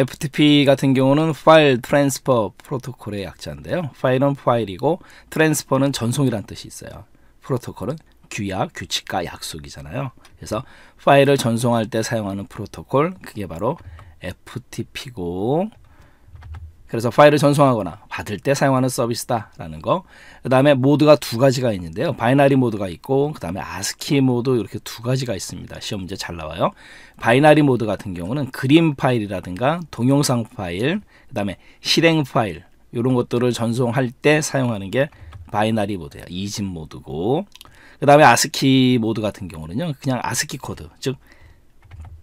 FTP 같은 경우는 파일 트랜스퍼 프로토콜의 약자인데요. 파일은 파일이고 트랜스퍼는 전송이란 뜻이 있어요. 프로토콜은 규약, 규칙과 약속이잖아요. 그래서 파일을 전송할 때 사용하는 프로토콜 그게 바로 FTP고 그래서 파일을 전송하거나 받을 때 사용하는 서비스다라는 거. 그 다음에 모드가 두 가지가 있는데요. 바이나리 모드가 있고 그 다음에 아스키 모드 이렇게 두 가지가 있습니다. 시험 문제 잘 나와요. 바이나리 모드 같은 경우는 그림 파일이라든가 동영상 파일, 그 다음에 실행 파일 이런 것들을 전송할 때 사용하는 게 바이나리 모드야이진 모드고 그 다음에 아스키 모드 같은 경우는요. 그냥 아스키 코드 즉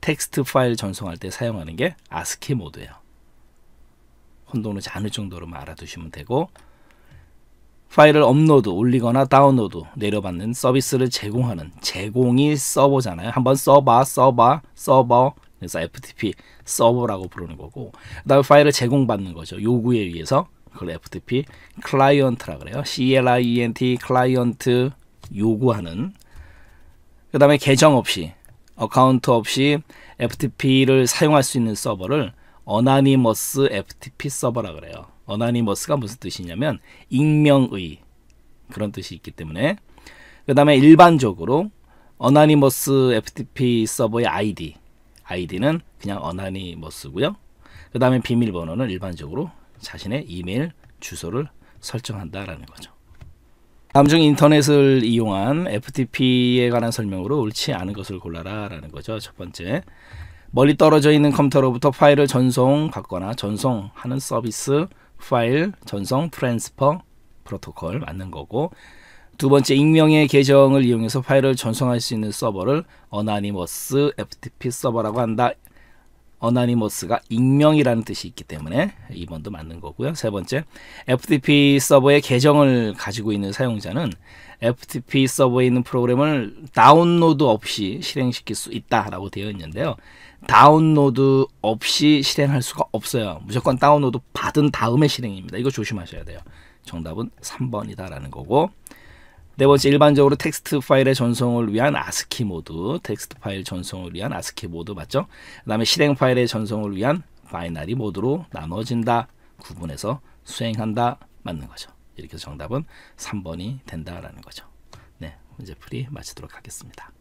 텍스트 파일 전송할 때 사용하는 게 아스키 모드예요. 혼동하지 않을 정도로만 알아두시면 되고 파일을 업로드, 올리거나 다운로드, 내려받는 서비스를 제공하는 제공이 서버잖아요. 한번 서버, 서버, 서버 그래서 FTP 서버라고 부르는 거고 그다음에 파일을 제공받는 거죠. 요구에 의해서 그걸 FTP 클라이언트라 그래요. E CLIENT 클라이언트 요구하는 그 다음에 계정 없이 어카운트 없이 FTP를 사용할 수 있는 서버를 어나니머스 FTP 서버라 그래요. 어나니머스가 무슨 뜻이냐면 익명의 그런 뜻이 있기 때문에 그 다음에 일반적으로 어나니머스 FTP 서버의 아이디 아는 그냥 어나니머스고요. 그 다음에 비밀번호는 일반적으로 자신의 이메일 주소를 설정한다라는 거죠. 다음 중 인터넷을 이용한 FTP에 관한 설명으로 옳지 않은 것을 골라라 라는 거죠. 첫 번째, 멀리 떨어져 있는 컴퓨터로부터 파일을 전송받거나 전송하는 서비스 파일 전송 트랜스퍼 프로토콜 맞는 거고 두 번째 익명의 계정을 이용해서 파일을 전송할 수 있는 서버를 어나니머스 FTP 서버라고 한다. 어나니머스가 익명이라는 뜻이 있기 때문에 2번도 맞는 거고요. 세 번째, FTP 서버의 계정을 가지고 있는 사용자는 FTP 서버에 있는 프로그램을 다운로드 없이 실행시킬 수 있다라고 되어 있는데요. 다운로드 없이 실행할 수가 없어요. 무조건 다운로드 받은 다음에 실행입니다. 이거 조심하셔야 돼요. 정답은 3번이다라는 거고 네 번째 일반적으로 텍스트 파일의 전송을 위한 아스키 모드 텍스트 파일 전송을 위한 아스키 모드 맞죠? 그 다음에 실행 파일의 전송을 위한 바이너리 모드로 나눠진다 구분해서 수행한다 맞는 거죠. 이렇게 정답은 3번이 된다라는 거죠. 네, 문제 풀이 마치도록 하겠습니다.